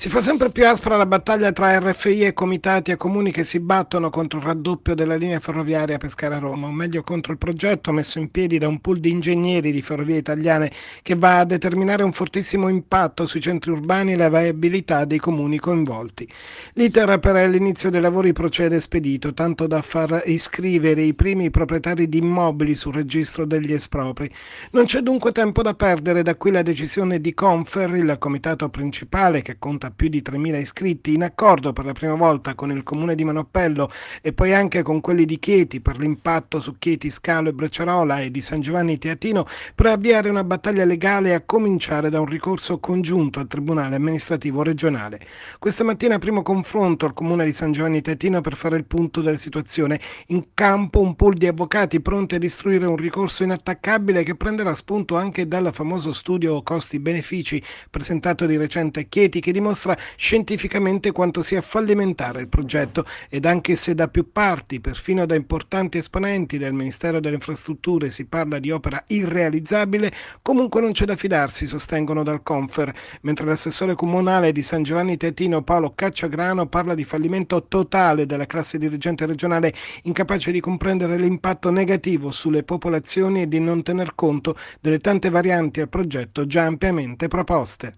Si fa sempre più aspra la battaglia tra RFI e comitati e comuni che si battono contro il raddoppio della linea ferroviaria Pescara-Roma, o meglio contro il progetto messo in piedi da un pool di ingegneri di ferrovie italiane che va a determinare un fortissimo impatto sui centri urbani e la viabilità dei comuni coinvolti. L'iter per l'inizio dei lavori procede spedito, tanto da far iscrivere i primi proprietari di immobili sul registro degli espropri. Non c'è dunque tempo da perdere, da qui la decisione di Confer, il comitato principale che conta più di 3.000 iscritti, in accordo per la prima volta con il comune di Manoppello e poi anche con quelli di Chieti per l'impatto su Chieti, Scalo e Bracciarola e di San Giovanni Teatino, per avviare una battaglia legale a cominciare da un ricorso congiunto al Tribunale amministrativo regionale. Questa mattina primo confronto al comune di San Giovanni Teatino per fare il punto della situazione. In campo un pool di avvocati pronti a istruire un ricorso inattaccabile che prenderà spunto anche dal famoso studio costi-benefici presentato di recente a Chieti che dimostra dimostra scientificamente quanto sia fallimentare il progetto ed anche se da più parti, perfino da importanti esponenti del Ministero delle Infrastrutture, si parla di opera irrealizzabile, comunque non c'è da fidarsi, sostengono dal Confer, mentre l'assessore comunale di San Giovanni Tetino Paolo Cacciagrano parla di fallimento totale della classe dirigente regionale incapace di comprendere l'impatto negativo sulle popolazioni e di non tener conto delle tante varianti al progetto già ampiamente proposte.